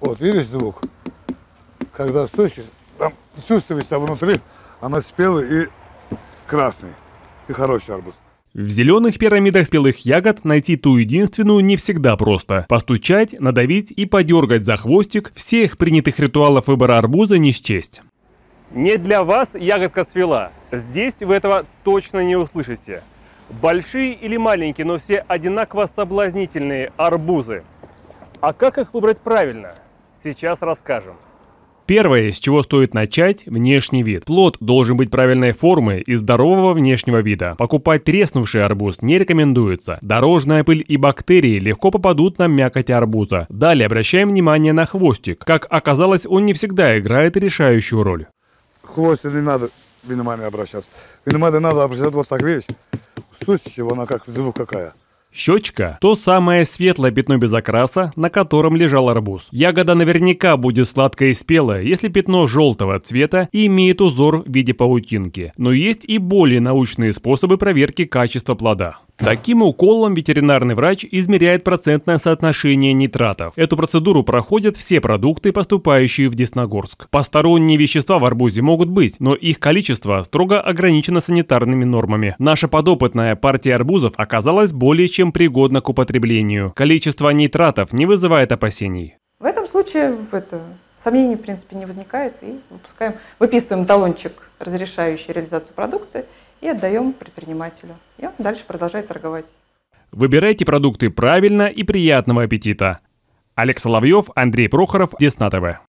Вот, видишь звук? Когда стучишь, там чувствуется внутри, она спелая и красный. И хороший арбуз. В зеленых пирамидах спелых ягод найти ту единственную не всегда просто. Постучать, надавить и подергать за хвостик всех принятых ритуалов выбора арбуза не счесть. Не для вас ягодка цвела. Здесь вы этого точно не услышите. Большие или маленькие, но все одинаково соблазнительные арбузы. А как их выбрать правильно? Сейчас расскажем. Первое, с чего стоит начать – внешний вид. Плод должен быть правильной формы и здорового внешнего вида. Покупать треснувший арбуз не рекомендуется. Дорожная пыль и бактерии легко попадут на мякоть арбуза. Далее обращаем внимание на хвостик. Как оказалось, он не всегда играет решающую роль. Хвостик не надо внимание обращать. Внимание надо обращать вот так, видишь? Слушайте, она как, звук какая. Щечка – то самое светлое пятно без окраса, на котором лежал арбуз. Ягода наверняка будет сладкая и спелая, если пятно желтого цвета и имеет узор в виде паутинки. Но есть и более научные способы проверки качества плода. Таким уколом ветеринарный врач измеряет процентное соотношение нитратов. Эту процедуру проходят все продукты, поступающие в Десногорск. Посторонние вещества в арбузе могут быть, но их количество строго ограничено санитарными нормами. Наша подопытная партия арбузов оказалась более чем пригодна к употреблению. Количество нитратов не вызывает опасений. В этом случае это, сомнений в принципе не возникает и выпускаем, выписываем талончик разрешающие реализацию продукции, и отдаем предпринимателю. И он дальше продолжает торговать. Выбирайте продукты правильно и приятного аппетита. Олег Соловьев, Андрей Прохоров, Десна ТВ.